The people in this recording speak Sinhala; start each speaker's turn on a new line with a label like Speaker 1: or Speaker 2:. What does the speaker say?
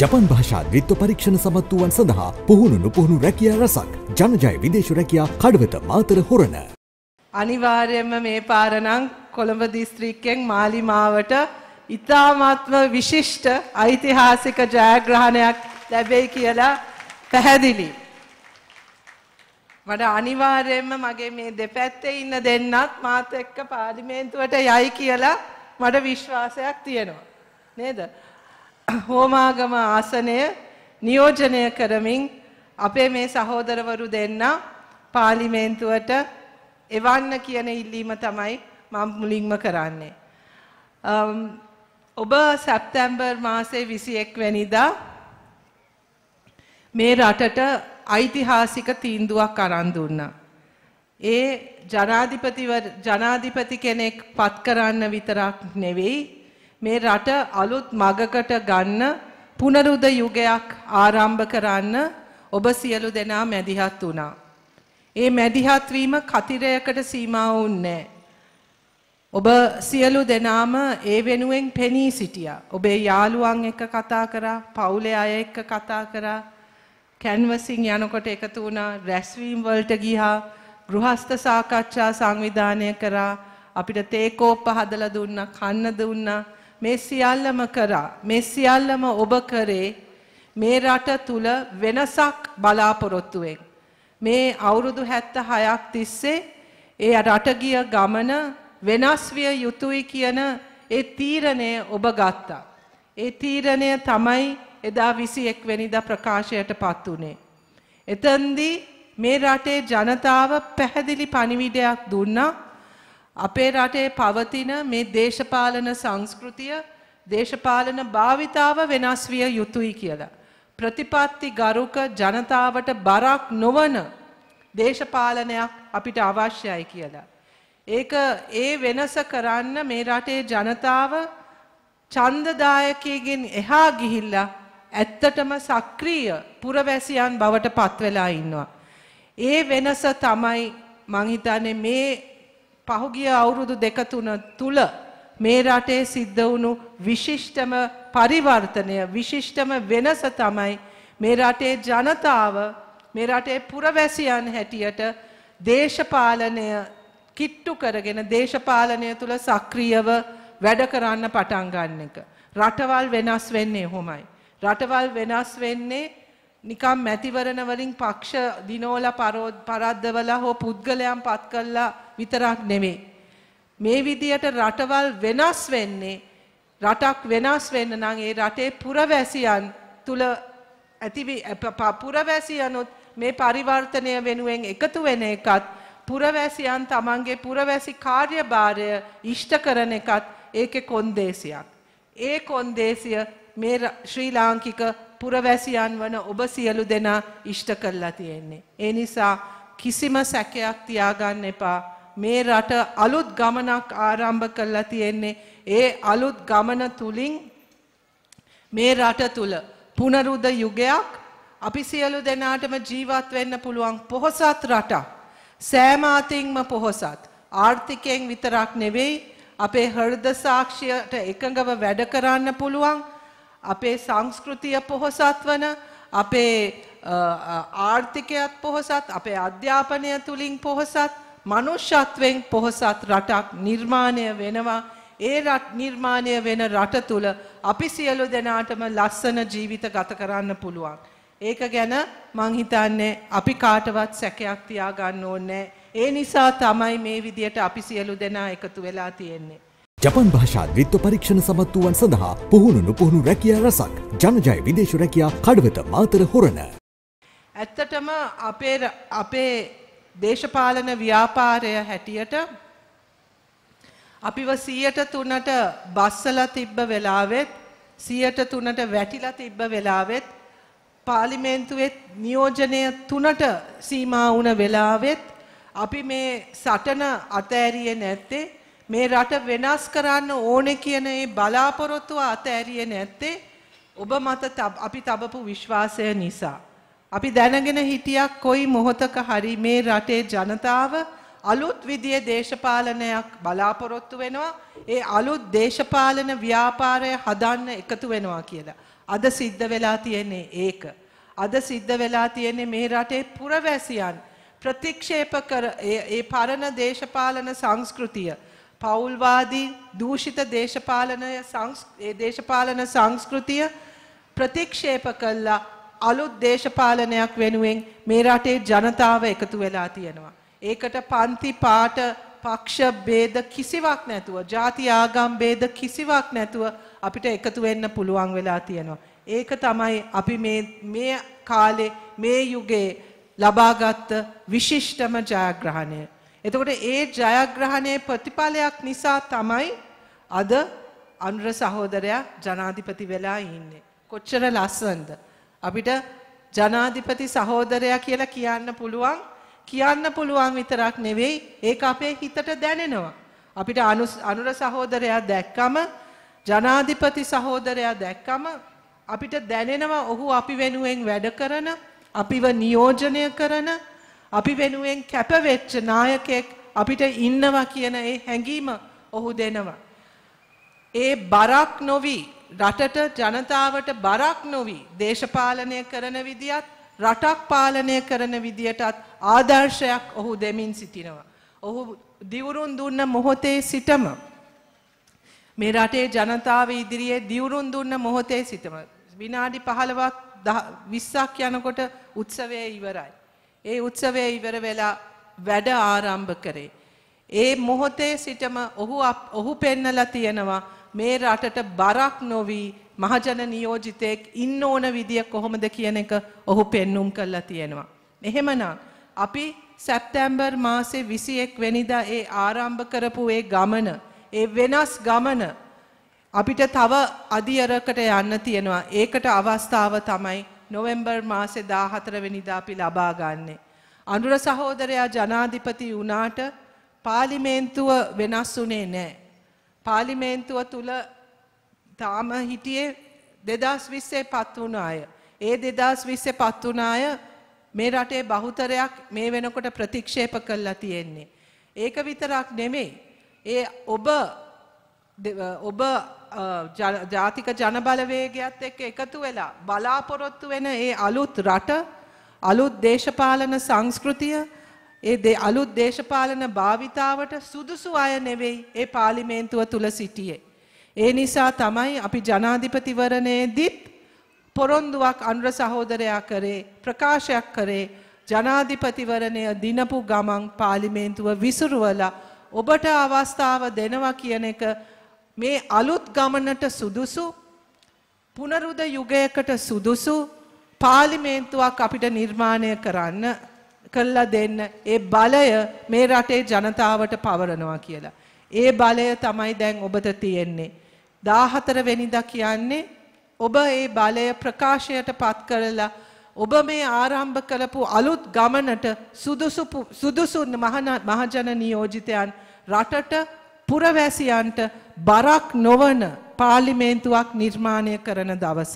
Speaker 1: ජපන් භාෂා ද්‍රිත්ව පරීක්ෂණ සමත්වුවන් සඳහා පුහුණු නොපුහුණු රැකියා රසක් ජනජය විදේශ රැකියා කඩවත මාතර හොරණ. අනිවාර්යයෙන්ම මේ පාරණං කොළඹ දිස්ත්‍රික්කෙන් මාලිමාවට ඉතාමත්ම විශිෂ්ට ඓතිහාසික ජයග්‍රහණයක් ලැබෙයි කියලා පැහැදිලි. මට අනිවාර්යයෙන්ම මගේ මේ දෙපැත්තේ ඉන්න දෙන්නත් මාත් එක්ක පාර්ලිමේන්තුවට යයි කියලා මට විශ්වාසයක් තියෙනවා. නේද? හෝමාගම ආසනය නියෝජනය කරමින් අපේ මේ සහෝදරවරු දෙන්න පාර්ලිමේන්තුවට එවන්න කියන ඉල්ලීම තමයි මම මුලින්ම කරන්නේ. ඔබ සැප්තැම්බර් මාසේ 21 වෙනිදා මේ රටට ඓතිහාසික තීන්දුවක් අරන් දුන්නා. ඒ ජනාධිපතිව ජනාධිපති කෙනෙක් පත් කරන්න විතරක් නෙවෙයි මේ රට අලුත් මගකට ගන්න පුනරුද යුගයක් ආරම්භ කරන්න ඔබ සියලු දෙනා මැදිහත් වුණා. ඒ මැදිහත් වීම කතිරයකට සීමා වුන්නේ ඔබ සියලු දෙනාම ඒ වෙනුවෙන් පෙනී සිටියා. ඔබේ යාළුවන් එක්ක කතා කරා, පවුලේ අය එක්ක කතා කරා, කැන්වසින් යනකොට එකතු වුණා, රැස්වීම් වලට ගියා, ගෘහස්ත සාකච්ඡා සංවිධානය කරා, අපිට තේකෝප්ප හදලා දුන්නා, කන්න දුන්නා, මේ සියල්ලම කරා. මේ සියල්ලම ඔබ කරේ මේ රට තුල වෙනසක් බලාපොරොත්තුවෙන්. මේ අවුරුදු 76ක් තිස්සේ ඒ රට ගිය ගමන වෙනස් විය යුතුයි කියන ඒ තීරණය ඔබ ගත්තා. ඒ තීරණය තමයි එදා 21 වෙනිදා ප්‍රකාශයටපත් උනේ. එතෙන්දී මේ රටේ ජනතාව පැහැදිලි පණිවිඩයක් දුන්නා අපේ රටේ පවතින මේ දේශපාලන සංස්කෘතිය දේශපාලන භාවිතාව වෙනස් විය යුතුයි කියලා. ප්‍රතිපත්ති ගරුක ජනතාවට බරක් නොවන දේශපාලනයක් අපිට අවශ්‍යයි කියලා. ඒක ඒ වෙනස කරන්න මේ රටේ ජනතාව ඡන්දදායකයගෙන් එහා ගිහිල්ලා ඇත්තටම සක්‍රීය පුරවැසියන් බවට පත්වෙලා ඉන්නවා. ඒ වෙනස තමයි මං හිතන්නේ මේ පහුගිය අවුරුදු දෙක තුන තුල මේ රටේ සිද්ධ වුණු විශිෂ්ටම පරිවර්තනය විශිෂ්ටම වෙනස තමයි මේ රටේ ජනතාව මේ රටේ පුරවැසියන් හැටියට දේශපාලනය කිට්ටු කරගෙන දේශපාලනය තුළ සක්‍රියව වැඩ කරන්න පටන් ගන්න එක. රටවල් වෙනස් වෙන්නේ හොමයි. රටවල් වෙනස් වෙන්නේ නිකම් මැතිවරණ වලින් පක්ෂ දිනෝලා පරද්දවලා හෝ පුද්ගලයන් පත් කළා විතරක් නෙමේ. මේ විදියට රටවල් වෙනස් වෙන්නේ රටක් වෙනස් වෙන්න නම් ඒ රටේ පුරවැසියන් තුල ඇති පුරවැසියනුත් මේ පරිවර්තනය වෙනුවෙන් එකතු වෙන එකත් පුරවැසියන් තමන්ගේ පුරවැසි කාර්යභාරය ඉෂ්ට කරන එකත් ඒකේ කොන්දේසියක්. ඒ කොන්දේසිය මේ ශ්‍රී ලාංකික පුරවැසියන් වන ඔබ සියලු දෙනා ඉෂ්ට කරලා තියෙන්නේ. ඒ නිසා කිසිම සැකයක් තියාගන්න එපා. මේ රට අලුත් ගමනක් ආරම්භ කරලා තියෙන්නේ. ඒ අලුත් ගමන තුලින් මේ රට තුල පුනරුද යුගයක් අපි සියලු දෙනාටම ජීවත් වෙන්න පුළුවන් පොහොසත් රටක්. සෑම අතින්ම පොහොසත්. ආර්ථිකයෙන් විතරක් නෙවෙයි අපේ හෘද සාක්ෂියට එකඟව වැඩ කරන්න පුළුවන්. අපේ සංස්කෘතිය පොහොසත් වන අපේ ආර්ථිකයත් පොහොසත් අපේ අධ්‍යාපනය තුළින් පොහොසත් මනුෂ්‍යත්වෙන් පොහොසත් රටක් නිර්මාණය වෙනවා ඒ රට නිර්මාණය වෙන රට තුළ අපි සියලු දෙනාටම ලස්සන ජීවිත ගත කරන්න පුළුවන්. ඒක ගැන මං හිතන්නේ අපි කාටවත් සැකයක් තියාගන්න ඕනේ. ඒ නිසා තමයි මේ විදියට අපි සියලු දෙනා එකතු වෙලා තියෙන්නේ. ජපන් භාෂා ද්‍රිත්ව පරීක්ෂණ සමත් වූවන් සඳහා පුහුණුණු පුහුණු රැකියා රසක් ජනජය විදේශ රැකියා කඩවත මාතර හොරණ. ඇත්තටම අපේ අපේ දේශපාලන ව්‍යාපාරය හැටියට අපිව සියයට තුනට බස්සල තිබ්බ වෙලාවෙත් සියයට තුනට වැටිලා තිබ්බ වෙලාවෙත් පාලිමේන්තුවෙත් නියෝජනය තුනට සීමා වුණ වෙලාවෙත් අපි මේ සටන අතෑරියේ නැත්තේ මේ රට වෙනස් කරන්න ඕන කියන ඒ බලාපොරොත්තුව අතෑරියේ නැත්තේ ඔබ මත අපි තබපු විශ්වාසය නිසා. අපි දැනගෙන හිටියක් කොයි මොහොතක හරි මේ රටේ ජනතාව අලුත් විදිය දේශපාලනයක් බලාපොරොත්තු වෙනවා ඒ අලුත් දේශපාලන ව්‍යාපාරය හදන්න එකතු වෙනවා කියලා. අද සිද්ධ වෙලා තියෙන්නේ ඒක. අද සිද්ධ වෙලා තියෙන්නේ මේ රටේ පුරවැසියන් ප්‍රතික්ෂේප කර ඒ පරණ දේශපාලන සංස්කෘතිය පෞල්වාදී දූෂිත දේශපාලනය දේශපාලන සංස්කෘතිය ප්‍රතික්ෂේප කල්ලා අලුත් දේශපාලනයක් වෙනුවෙන් මේ රටේ ජනතාව එකතු වෙලා තියෙනවා. ඒකට පන්ති පාට පක්ෂ බේද කිසිවක් නැතුව ජාති ආගම් බේද කිසිවක් නැතුව අපිට එකතු වෙන්න පුළුවන් වෙලා තියෙනවා. ඒක තමයි අපි මේ මේ කාලේ මේ යුගයේ ලබාගත් විශිෂ්ටම ජයග්‍රහණය. එතකොට ඒ ජයග්‍රහණයේ ප්‍රතිඵලයක් නිසා තමයි අද අනුර සහෝදරයා ජනාධිපති වෙලා ඉන්නේ. කොච්චර ලස්සනද. අපිට ජනාධිපති සහෝදරයා කියලා කියන්න පුළුවන් කියන්න පුළුවන් විතරක් නෙවෙයි ඒක අපේ හිතට දැනෙනවා. අපිට අනුර සහෝදරයා දැක්කම ජනාධිපති සහෝදරයා දැක්කම අපිට දැනෙනවා ඔහු අපි වෙනුවෙන් වැඩ කරන අපිව නියෝජනය කරන අපි වෙනුවෙන් කැපවෙච්ච නායකයෙක් අපිට ඉන්නවා කියන ඒ හැඟීම ඔහු දෙනවා. ඒ බරක් නොවි රටට ජනතාවට බරක් නොවි දේශපාලනය කරන විදිහත් රටක් පාලනය කරන විදියටත් ආදර්ශයක් ඔහු දෙමින් සිටිනවා. ඔහු දිවුරුන් දුන්න මොහොතේ සිටම මේ රටේ ජනතාව ඉදිරියේ දිවුරුන් දුන්න මොහොතේ සිටම විනාඩි 15ක් 20ක් යනකොට උත්සවය ඉවරයි. ඒ උත්සවය ඉවර වෙලා වැඩ ආරම්භ කරේ. ඒ මොහොතේ සිටම ඔහු ඔහු පෙන්නලා තියෙනවා මේ රටට බරක් නොවී මහජන නියෝජිතයෙක් ඉන්න ඕන විදිය කොහොමද කියන එක ඔහු පෙන්눔 කරලා තියෙනවා. එහෙමනම් අපි සැප්තැම්බර් මාසේ 21 වෙනිදා ඒ ආරම්භ කරපු ඒ ගමන, ඒ වෙනස් ගමන අපිට තව අදියරකට යන්න තියෙනවා. ඒකට අවස්ථාව තමයි නොවෙම්බර් මාසේ 14 වෙනිදා අපි ලබා ගන්නෙ. අනුර සහෝදරයා ජනාධිපති වුණාට පාර්ලිමේන්තුව වෙනස් වුණේ නැහැ. පාර්ලිමේන්තුව තුල තාම හිටියේ 2020 පත් වුණ අය. ඒ 2020 පත් වුණ අය මේ රටේ බහුතරයක් මේ වෙනකොට ප්‍රතික්ෂේප කරලා තියෙන්නේ. ඒක විතරක් නෙමෙයි. ඒ ඔබ ඔබ ජාතික ජනබලවේගයක්ත් එක්ක එකතු වෙලා බලාපොරොත්තු වෙන ඒ අලුත් රට අලුත් දේශපාලන සංස්කෘතිය ඒ අලුත් දේශපාලන භාවිතාවට සුදුසු අය නෙවෙයි ඒ පාලිමේන්තුව තුළ සිටියේ. ඒ නිසා තමයි අපි ජනාධිපතිවරණයේදීත් පොරොන්දුවක් අනුර සහෝදරයා කරේ ප්‍රකාශයක් කරේ ජනාධිපතිවරණය දිනපු ගමන් පාලිමේන්තුව විසුරුවලා ඔබට අවස්ථාව දෙනවා කියන එක මේ අලුත් ගමනට සුදුසු පුනරුද යුගයකට සුදුසු පාර්ලිමේන්තුවක් අපිට නිර්මාණය කරන්න කළා දෙන්න ඒ බලය මේ රටේ ජනතාවට පවරනවා කියලා. ඒ බලය තමයි දැන් ඔබට තියෙන්නේ. 14 වෙනිදා කියන්නේ ඔබ ඒ බලය ප්‍රකාශයට පත් කරලා ඔබ මේ ආරම්භ කළපු අලුත් ගමනට සුදුසු සුදුසු මහජන නියෝජිතයන් රටට පුරවැසියන්ට බරක් නොවන පාර්ලිමේන්තුවක් නිර්මාණය කරන දවස.